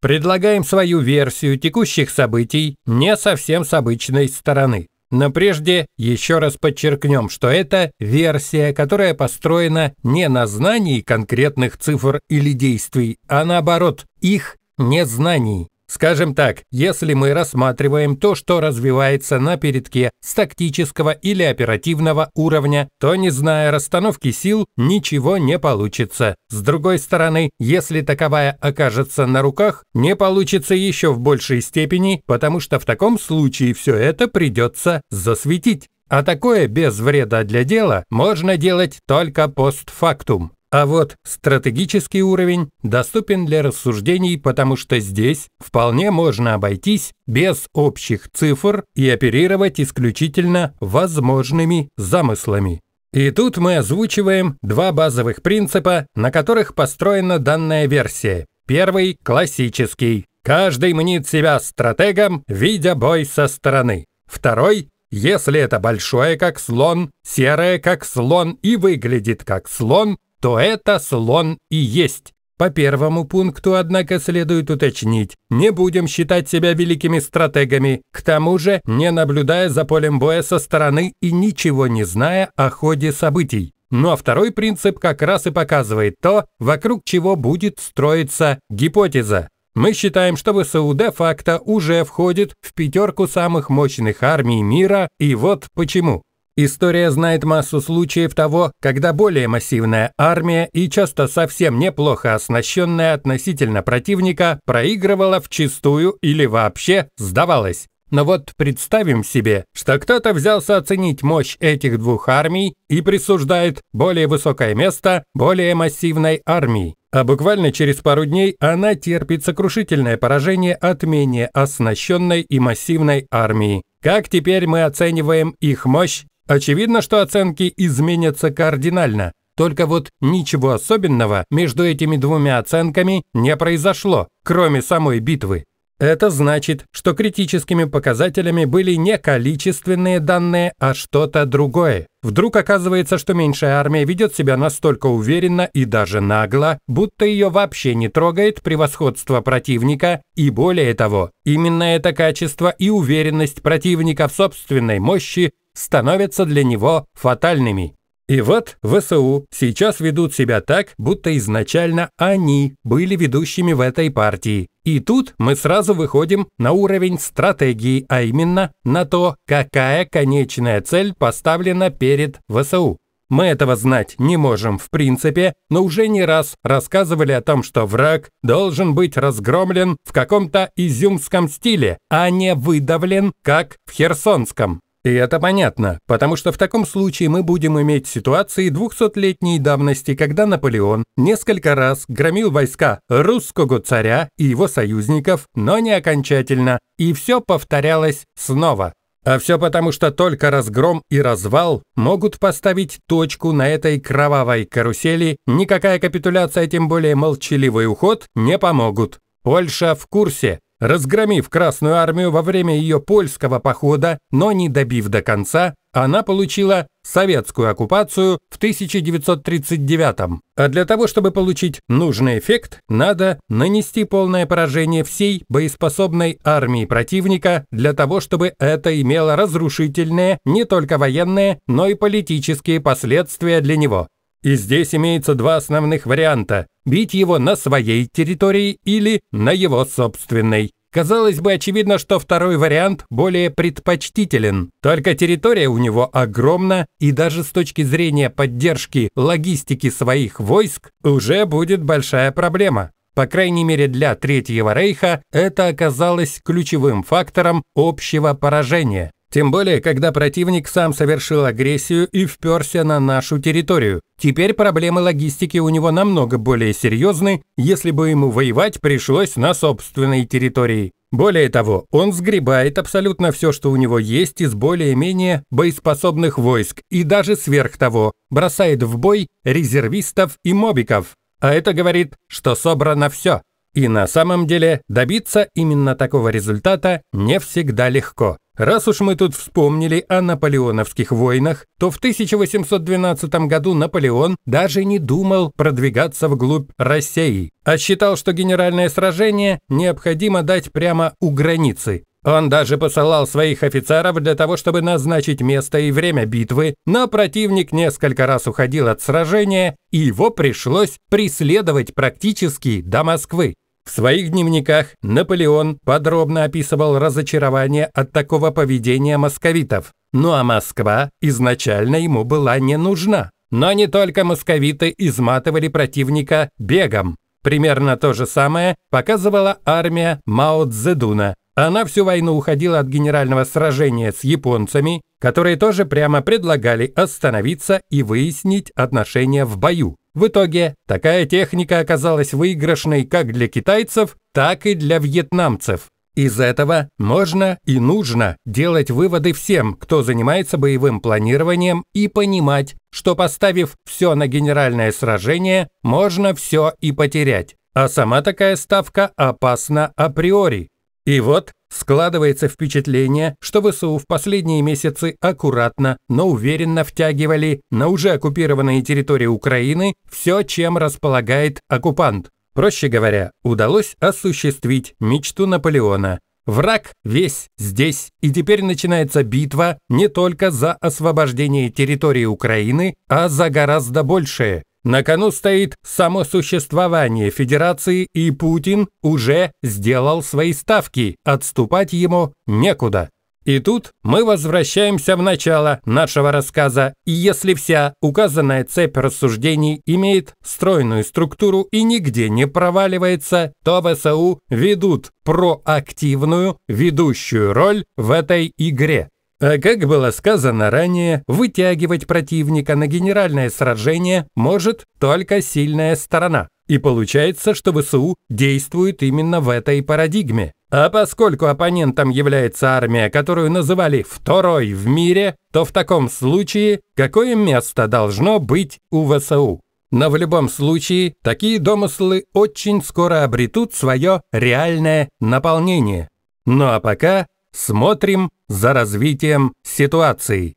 Предлагаем свою версию текущих событий не совсем с обычной стороны. Но прежде еще раз подчеркнем, что это версия, которая построена не на знании конкретных цифр или действий, а наоборот, их незнании. Скажем так, если мы рассматриваем то, что развивается на передке с тактического или оперативного уровня, то не зная расстановки сил, ничего не получится. С другой стороны, если таковая окажется на руках, не получится еще в большей степени, потому что в таком случае все это придется засветить. А такое без вреда для дела можно делать только постфактум. А вот стратегический уровень доступен для рассуждений, потому что здесь вполне можно обойтись без общих цифр и оперировать исключительно возможными замыслами. И тут мы озвучиваем два базовых принципа, на которых построена данная версия. Первый – классический. Каждый мнит себя стратегом, видя бой со стороны. Второй если это большое, как слон, серое, как слон и выглядит как слон, то это слон и есть. По первому пункту, однако, следует уточнить, не будем считать себя великими стратегами, к тому же не наблюдая за полем боя со стороны и ничего не зная о ходе событий. Ну а второй принцип как раз и показывает то, вокруг чего будет строиться гипотеза. Мы считаем, что ВСУ де-факто уже входит в пятерку самых мощных армий мира, и вот почему. История знает массу случаев того, когда более массивная армия и часто совсем неплохо оснащенная относительно противника проигрывала в вчистую или вообще сдавалась. Но вот представим себе, что кто-то взялся оценить мощь этих двух армий и присуждает более высокое место более массивной армии. А буквально через пару дней она терпит сокрушительное поражение от менее оснащенной и массивной армии. Как теперь мы оцениваем их мощь Очевидно, что оценки изменятся кардинально. Только вот ничего особенного между этими двумя оценками не произошло, кроме самой битвы. Это значит, что критическими показателями были не количественные данные, а что-то другое. Вдруг оказывается, что меньшая армия ведет себя настолько уверенно и даже нагло, будто ее вообще не трогает превосходство противника, и более того, именно это качество и уверенность противника в собственной мощи становятся для него фатальными. И вот ВСУ сейчас ведут себя так, будто изначально они были ведущими в этой партии. И тут мы сразу выходим на уровень стратегии, а именно на то, какая конечная цель поставлена перед ВСУ. Мы этого знать не можем в принципе, но уже не раз рассказывали о том, что враг должен быть разгромлен в каком-то изюмском стиле, а не выдавлен, как в херсонском. И это понятно, потому что в таком случае мы будем иметь ситуации 200-летней давности, когда Наполеон несколько раз громил войска русского царя и его союзников, но не окончательно, и все повторялось снова. А все потому, что только разгром и развал могут поставить точку на этой кровавой карусели, никакая капитуляция, тем более молчаливый уход, не помогут. Польша в курсе, Разгромив Красную армию во время ее польского похода, но не добив до конца, она получила советскую оккупацию в 1939 -м. А для того, чтобы получить нужный эффект, надо нанести полное поражение всей боеспособной армии противника для того, чтобы это имело разрушительные не только военные, но и политические последствия для него. И здесь имеется два основных варианта – бить его на своей территории или на его собственной. Казалось бы, очевидно, что второй вариант более предпочтителен. Только территория у него огромна, и даже с точки зрения поддержки логистики своих войск уже будет большая проблема. По крайней мере для Третьего Рейха это оказалось ключевым фактором общего поражения. Тем более, когда противник сам совершил агрессию и вперся на нашу территорию. Теперь проблемы логистики у него намного более серьезны, если бы ему воевать пришлось на собственной территории. Более того, он сгребает абсолютно все, что у него есть из более-менее боеспособных войск и даже сверх того, бросает в бой резервистов и мобиков. А это говорит, что собрано все. И на самом деле добиться именно такого результата не всегда легко. Раз уж мы тут вспомнили о наполеоновских войнах, то в 1812 году Наполеон даже не думал продвигаться вглубь России, а считал, что генеральное сражение необходимо дать прямо у границы. Он даже посылал своих офицеров для того, чтобы назначить место и время битвы, но противник несколько раз уходил от сражения, и его пришлось преследовать практически до Москвы. В своих дневниках Наполеон подробно описывал разочарование от такого поведения московитов. Ну а Москва изначально ему была не нужна. Но не только московиты изматывали противника бегом. Примерно то же самое показывала армия Мао Цзэдуна. Она всю войну уходила от генерального сражения с японцами, которые тоже прямо предлагали остановиться и выяснить отношения в бою. В итоге такая техника оказалась выигрышной как для китайцев, так и для вьетнамцев. Из этого можно и нужно делать выводы всем, кто занимается боевым планированием, и понимать, что поставив все на генеральное сражение, можно все и потерять. А сама такая ставка опасна априори. И вот Складывается впечатление, что ВСУ в последние месяцы аккуратно, но уверенно втягивали на уже оккупированные территории Украины все, чем располагает оккупант. Проще говоря, удалось осуществить мечту Наполеона. Враг весь здесь, и теперь начинается битва не только за освобождение территории Украины, а за гораздо большее. На кону стоит само существование Федерации, и Путин уже сделал свои ставки, отступать ему некуда. И тут мы возвращаемся в начало нашего рассказа, и если вся указанная цепь рассуждений имеет стройную структуру и нигде не проваливается, то ВСУ ведут проактивную ведущую роль в этой игре. А как было сказано ранее, вытягивать противника на генеральное сражение может только сильная сторона. И получается, что ВСУ действует именно в этой парадигме. А поскольку оппонентом является армия, которую называли «второй в мире», то в таком случае какое место должно быть у ВСУ? Но в любом случае, такие домыслы очень скоро обретут свое реальное наполнение. Ну а пока Смотрим за развитием ситуации.